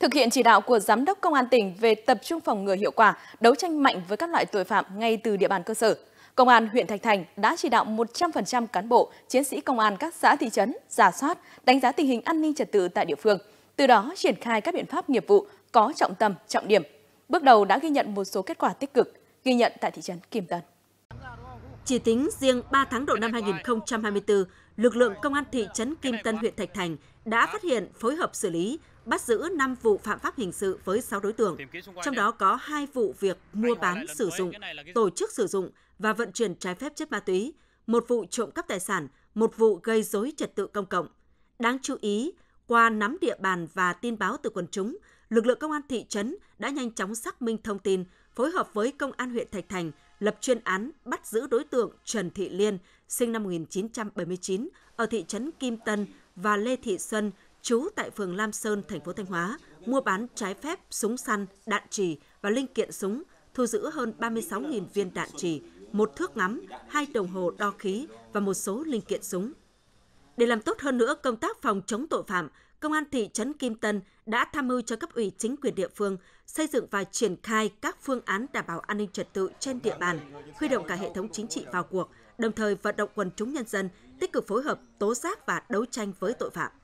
Thực hiện chỉ đạo của Giám đốc Công an tỉnh về tập trung phòng ngừa hiệu quả, đấu tranh mạnh với các loại tội phạm ngay từ địa bàn cơ sở, Công an huyện Thạch Thành đã chỉ đạo 100% cán bộ, chiến sĩ công an các xã thị trấn, giả soát, đánh giá tình hình an ninh trật tự tại địa phương, từ đó triển khai các biện pháp nghiệp vụ có trọng tâm, trọng điểm. Bước đầu đã ghi nhận một số kết quả tích cực, ghi nhận tại thị trấn Kim Tân. Chỉ tính riêng 3 tháng đầu năm 2024, lực lượng công an thị trấn Kim Tân huyện Thạch Thành đã phát hiện, phối hợp xử lý, bắt giữ 5 vụ phạm pháp hình sự với 6 đối tượng, trong đó có 2 vụ việc mua bán, sử dụng, tổ chức sử dụng và vận chuyển trái phép chất ma túy, một vụ trộm cắp tài sản, một vụ gây rối trật tự công cộng. Đáng chú ý, qua nắm địa bàn và tin báo từ quần chúng, lực lượng công an thị trấn đã nhanh chóng xác minh thông tin, phối hợp với công an huyện Thạch Thành lập chuyên án bắt giữ đối tượng Trần Thị Liên, sinh năm 1979, ở thị trấn Kim Tân và Lê Thị Xuân, trú tại phường Lam Sơn, thành phố Thanh Hóa, mua bán trái phép súng săn, đạn trì và linh kiện súng, thu giữ hơn 36.000 viên đạn trì, một thước ngắm, hai đồng hồ đo khí và một số linh kiện súng. Để làm tốt hơn nữa công tác phòng chống tội phạm, Công an thị trấn Kim Tân đã tham mưu cho cấp ủy chính quyền địa phương xây dựng và triển khai các phương án đảm bảo an ninh trật tự trên địa bàn, huy động cả hệ thống chính trị vào cuộc, đồng thời vận động quần chúng nhân dân tích cực phối hợp, tố giác và đấu tranh với tội phạm.